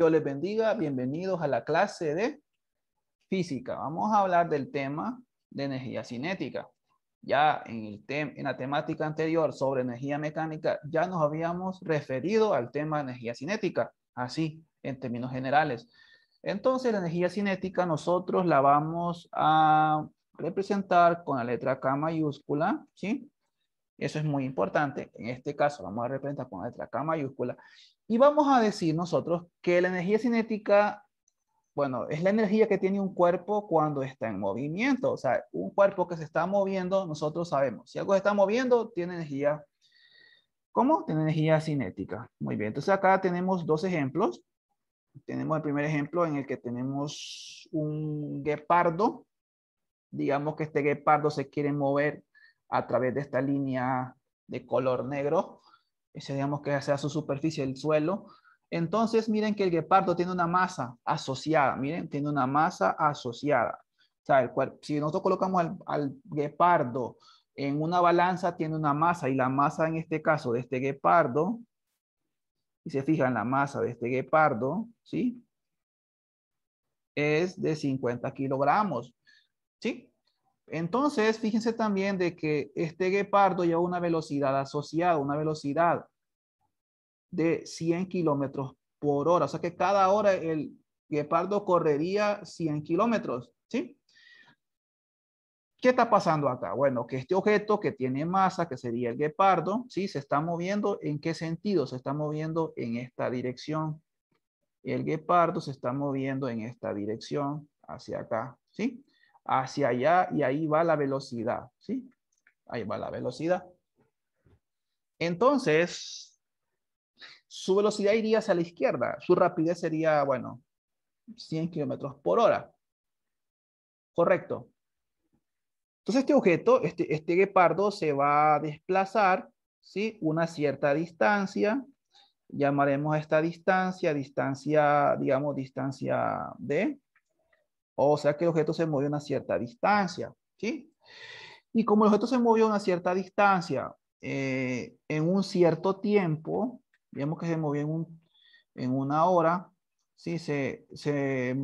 Yo les bendiga, bienvenidos a la clase de física. Vamos a hablar del tema de energía cinética. Ya en, el en la temática anterior sobre energía mecánica, ya nos habíamos referido al tema de energía cinética, así, en términos generales. Entonces, la energía cinética nosotros la vamos a representar con la letra K mayúscula, ¿sí? Eso es muy importante. En este caso vamos a representar con la letra K mayúscula y vamos a decir nosotros que la energía cinética, bueno, es la energía que tiene un cuerpo cuando está en movimiento. O sea, un cuerpo que se está moviendo, nosotros sabemos. Si algo se está moviendo, tiene energía. ¿Cómo? Tiene energía cinética. Muy bien, entonces acá tenemos dos ejemplos. Tenemos el primer ejemplo en el que tenemos un guepardo. Digamos que este guepardo se quiere mover a través de esta línea de color negro, ese, digamos que sea su superficie, el suelo. Entonces, miren que el guepardo tiene una masa asociada, miren, tiene una masa asociada. el si nosotros colocamos al, al guepardo en una balanza, tiene una masa, y la masa en este caso de este guepardo, y se fijan la masa de este guepardo, ¿sí? Es de 50 kilogramos, ¿sí? Entonces, fíjense también de que este guepardo lleva una velocidad asociada, una velocidad de 100 kilómetros por hora. O sea que cada hora el guepardo correría 100 kilómetros, ¿sí? ¿Qué está pasando acá? Bueno, que este objeto que tiene masa, que sería el guepardo, ¿sí? Se está moviendo, ¿en qué sentido? Se está moviendo en esta dirección. El guepardo se está moviendo en esta dirección, hacia acá, ¿sí? hacia allá y ahí va la velocidad, ¿sí? Ahí va la velocidad. Entonces, su velocidad iría hacia la izquierda, su rapidez sería, bueno, 100 kilómetros por hora. Correcto. Entonces este objeto, este, este guepardo se va a desplazar, ¿sí? Una cierta distancia, llamaremos a esta distancia, distancia, digamos, distancia de o sea que el objeto se movió una cierta distancia, ¿sí? Y como el objeto se movió una cierta distancia eh, en un cierto tiempo, digamos que se movió en, una hora, ¿sí? Se, se,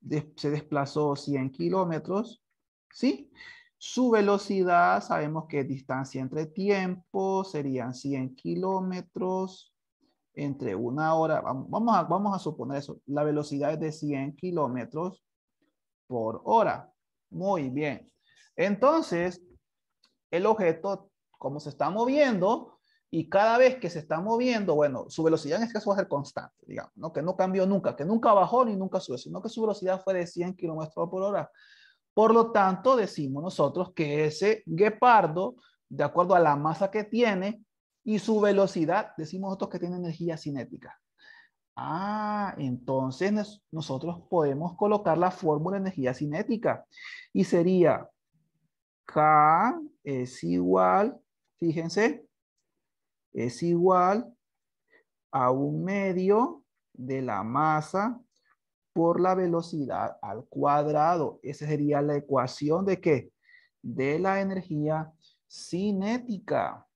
desplazó 100 kilómetros, ¿sí? Su velocidad, sabemos que distancia entre tiempo, serían 100 kilómetros, entre una hora, vamos a, vamos a suponer eso, la velocidad es de 100 kilómetros, por hora. Muy bien. Entonces, el objeto, como se está moviendo, y cada vez que se está moviendo, bueno, su velocidad en este caso va a ser constante, digamos, que no cambió nunca, que nunca bajó ni nunca subió, sino que su velocidad fue de 100 kilómetros por hora. Por lo tanto, decimos nosotros que ese guepardo, de acuerdo a la masa que tiene y su velocidad, decimos nosotros que tiene energía cinética. Ah, entonces nosotros podemos colocar la fórmula de energía cinética y sería K es igual, fíjense, es igual a un medio de la masa por la velocidad al cuadrado. Esa sería la ecuación de qué? De la energía cinética.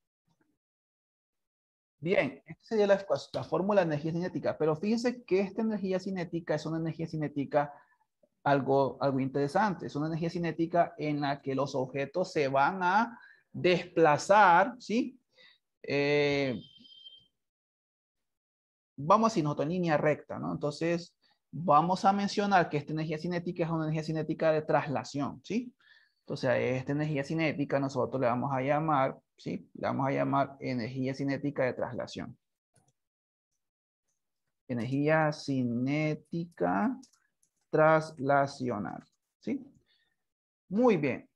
Bien, esta sería la, fórmula de energía cinética, pero fíjense que esta energía cinética es una energía cinética algo, algo interesante, es una energía cinética en la que los objetos se van a desplazar, ¿sí? Eh, vamos a decir, nosotros en línea recta, ¿no? Entonces, vamos a mencionar que esta energía cinética es una energía cinética de traslación, ¿sí? Entonces a esta energía cinética nosotros le vamos a llamar, ¿sí? Le vamos a llamar energía cinética de traslación. Energía cinética traslacional, ¿sí? Muy bien.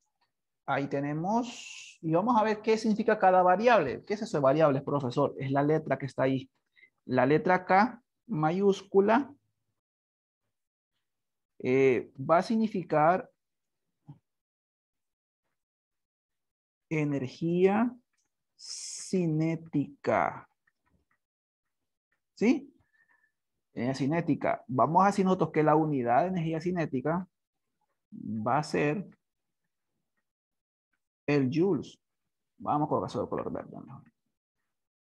Ahí tenemos, y vamos a ver qué significa cada variable. ¿Qué es eso de variables, profesor? Es la letra que está ahí. La letra K mayúscula eh, va a significar energía cinética. ¿Sí? Energía cinética. Vamos a decir nosotros que la unidad de energía cinética va a ser el joules. Vamos a colocar de color verde.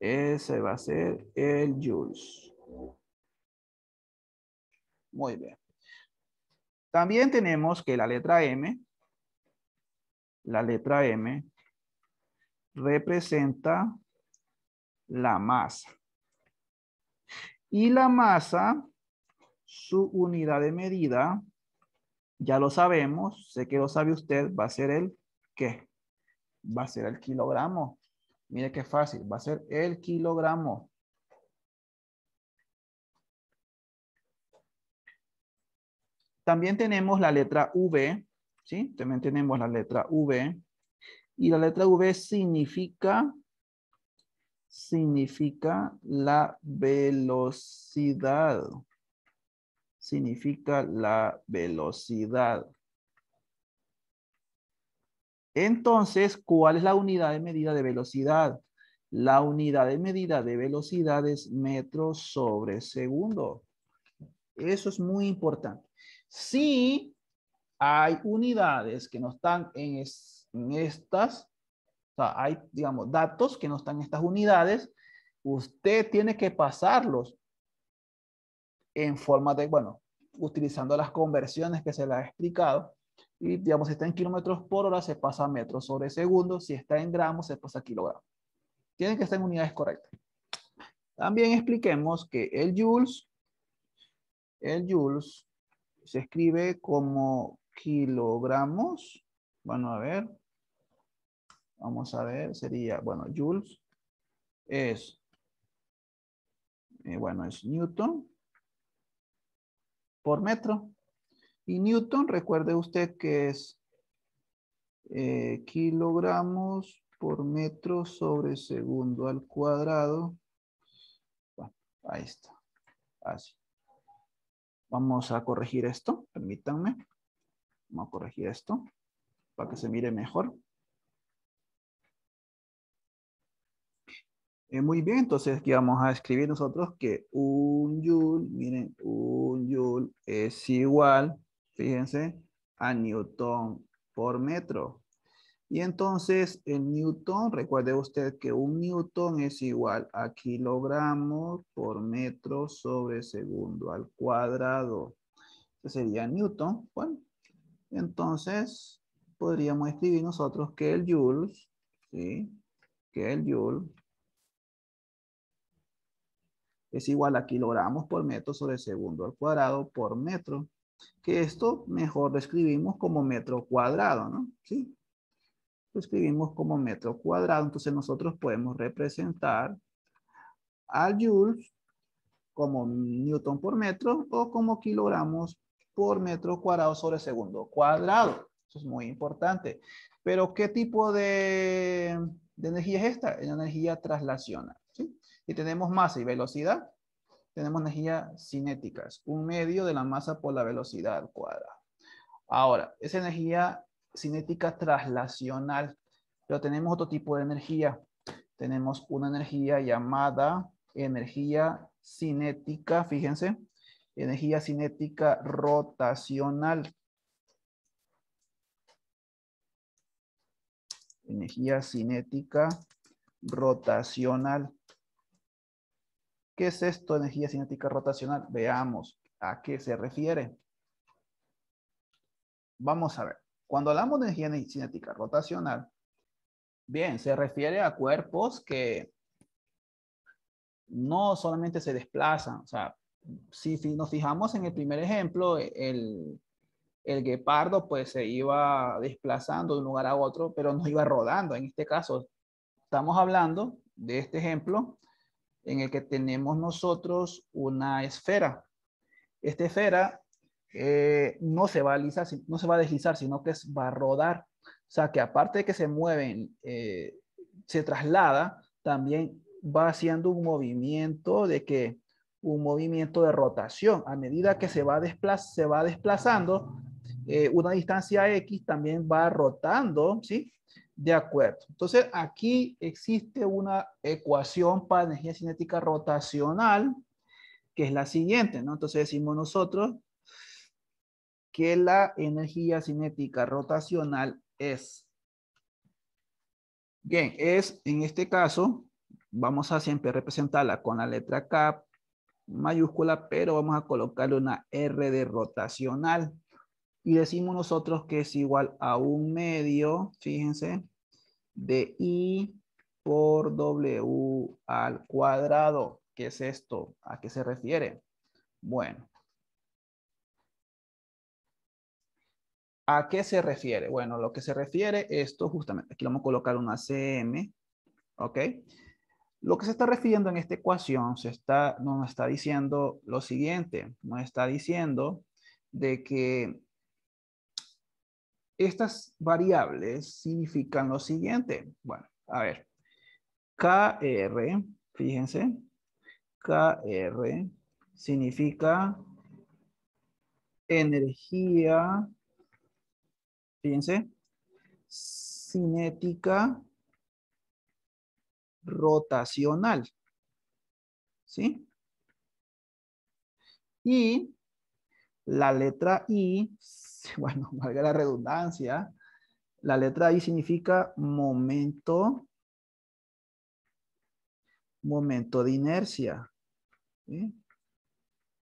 Ese va a ser el joules. Muy bien. También tenemos que la letra M, la letra M representa la masa. Y la masa, su unidad de medida, ya lo sabemos, sé que lo sabe usted, va a ser el ¿qué? Va a ser el kilogramo. Mire qué fácil, va a ser el kilogramo. También tenemos la letra V, ¿sí? También tenemos la letra V. Y la letra V significa, significa la velocidad. Significa la velocidad. Entonces, ¿cuál es la unidad de medida de velocidad? La unidad de medida de velocidad es metros sobre segundo. Eso es muy importante. Si hay unidades que no están en, es, en estas, o sea, hay, digamos, datos que no están en estas unidades, usted tiene que pasarlos en forma de, bueno, utilizando las conversiones que se le ha explicado, y digamos, si está en kilómetros por hora, se pasa a metros sobre segundo, si está en gramos, se pasa a kilogramos. Tienen que estar en unidades correctas. También expliquemos que el joules, el joules se escribe como kilogramos, bueno, a ver, Vamos a ver, sería, bueno, joules es, eh, bueno, es newton por metro. Y newton, recuerde usted que es eh, kilogramos por metro sobre segundo al cuadrado. Bueno, ahí está, así. Vamos a corregir esto, permítanme. Vamos a corregir esto para que se mire mejor. Eh, muy bien, entonces aquí vamos a escribir nosotros que un joule, miren, un joule es igual, fíjense, a newton por metro. Y entonces el newton, recuerde usted que un newton es igual a kilogramos por metro sobre segundo al cuadrado. ese sería newton, bueno. Entonces podríamos escribir nosotros que el joule, ¿sí? Que el joule es igual a kilogramos por metro sobre segundo al cuadrado por metro, que esto mejor lo escribimos como metro cuadrado, ¿no? ¿Sí? Lo escribimos como metro cuadrado, entonces nosotros podemos representar al joule como newton por metro o como kilogramos por metro cuadrado sobre segundo cuadrado. Eso es muy importante. Pero, ¿qué tipo de, de energía es esta? Es Energía traslacional tenemos masa y velocidad, tenemos energía cinética es un medio de la masa por la velocidad al cuadrado. Ahora, esa energía cinética traslacional, pero tenemos otro tipo de energía. Tenemos una energía llamada energía cinética, fíjense, energía cinética rotacional. Energía cinética rotacional es esto, energía cinética rotacional? Veamos a qué se refiere. Vamos a ver. Cuando hablamos de energía cinética rotacional, bien, se refiere a cuerpos que no solamente se desplazan. O sea, si nos fijamos en el primer ejemplo, el, el guepardo pues se iba desplazando de un lugar a otro, pero no iba rodando. En este caso, estamos hablando de este ejemplo en el que tenemos nosotros una esfera. Esta esfera eh, no, se va a deslizar, sino que va a rodar. O sea, que aparte de que se mueven, eh, se traslada, también va haciendo un movimiento de que un movimiento de rotación. A medida que se va, se va desplazando, eh, una distancia X también va rotando, ¿sí? De acuerdo. Entonces, aquí existe una ecuación para energía cinética rotacional, que es la siguiente, ¿no? Entonces decimos nosotros que la energía cinética rotacional es. Bien, es en este caso, vamos a siempre representarla con la letra K mayúscula, pero vamos a colocarle una R de rotacional. Y decimos nosotros que es igual a un medio, fíjense, de I por W al cuadrado. ¿Qué es esto? ¿A qué se refiere? Bueno. ¿A qué se refiere? Bueno, lo que se refiere esto justamente, aquí vamos a colocar una CM, ¿ok? Lo que se está refiriendo en esta ecuación se está, nos está diciendo lo siguiente, nos está diciendo de que estas variables significan lo siguiente. Bueno, a ver. KR, fíjense. KR significa energía, fíjense, cinética rotacional. ¿Sí? Y la letra I bueno, valga la redundancia, la letra I significa momento, momento de inercia.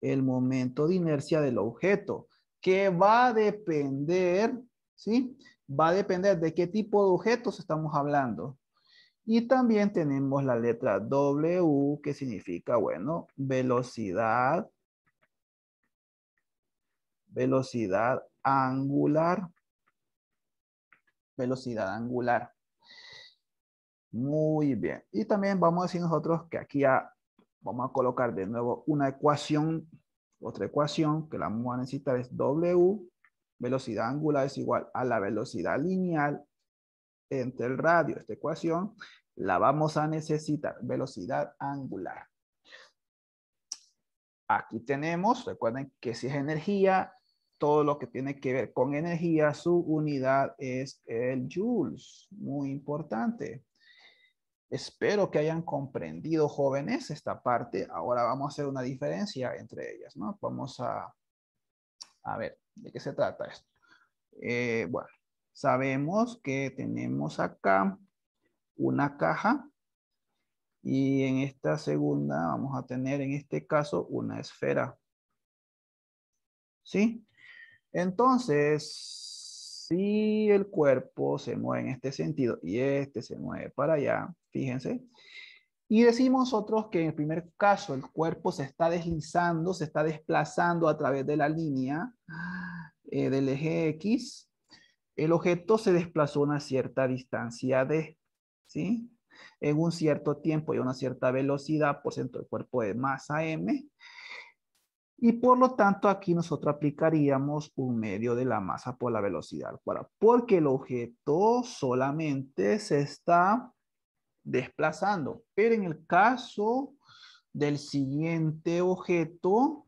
El momento de inercia del objeto, que va a depender, ¿sí? Va a depender de qué tipo de objetos estamos hablando. Y también tenemos la letra W, que significa, bueno, velocidad, velocidad angular, velocidad angular. Muy bien. Y también vamos a decir nosotros que aquí vamos a colocar de nuevo una ecuación, otra ecuación que la vamos a necesitar es W, velocidad angular es igual a la velocidad lineal entre el radio, esta ecuación, la vamos a necesitar, velocidad angular. Aquí tenemos, recuerden que si es energía, todo lo que tiene que ver con energía, su unidad es el joules, muy importante. Espero que hayan comprendido, jóvenes, esta parte. Ahora vamos a hacer una diferencia entre ellas, ¿no? Vamos a, a ver de qué se trata esto. Eh, bueno, sabemos que tenemos acá una caja y en esta segunda vamos a tener en este caso una esfera. ¿Sí? Entonces, si el cuerpo se mueve en este sentido y este se mueve para allá, fíjense, y decimos nosotros que en el primer caso el cuerpo se está deslizando, se está desplazando a través de la línea eh, del eje X, el objeto se desplazó una cierta distancia de, ¿sí? En un cierto tiempo y a una cierta velocidad por centro del cuerpo de masa M, y por lo tanto, aquí nosotros aplicaríamos un medio de la masa por la velocidad al porque el objeto solamente se está desplazando. Pero en el caso del siguiente objeto,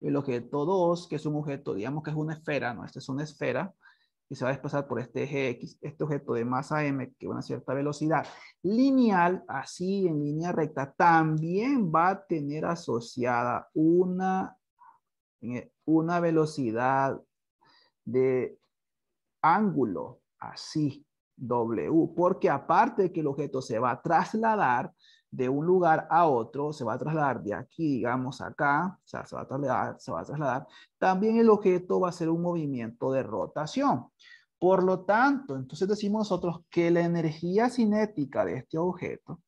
el objeto 2, que es un objeto, digamos que es una esfera, ¿no? Esta es una esfera y se va a desplazar por este eje X, este objeto de masa M, que va una cierta velocidad lineal, así en línea recta, también va a tener asociada una e, una velocidad de ángulo así, W, porque aparte de que el objeto se va a trasladar de un lugar a otro, se va a trasladar de aquí, digamos, acá, o sea, se va a trasladar, se va a trasladar, también el objeto va a hacer un movimiento de rotación. Por lo tanto, entonces decimos nosotros que la energía cinética de este objeto,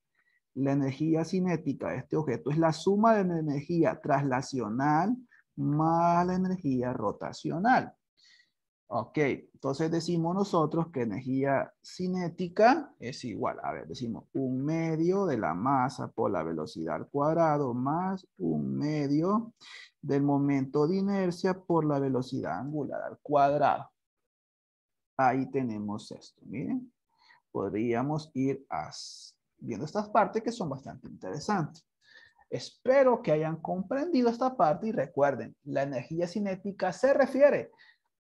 la energía cinética de este objeto es la suma de la energía traslacional más la energía rotacional. Ok, entonces decimos nosotros que energía cinética es igual, a ver, decimos un medio de la masa por la velocidad al cuadrado más un medio del momento de inercia por la velocidad angular al cuadrado. Ahí tenemos esto, miren. Podríamos ir viendo estas partes que son bastante interesantes. Espero que hayan comprendido esta parte y recuerden, la energía cinética se refiere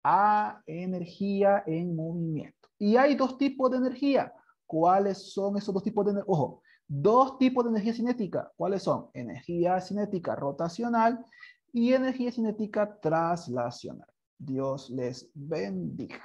a energía en movimiento. Y hay dos tipos de energía. ¿Cuáles son esos dos tipos de energía? Ojo, dos tipos de energía cinética. ¿Cuáles son? Energía cinética rotacional y energía cinética traslacional. Dios les bendiga.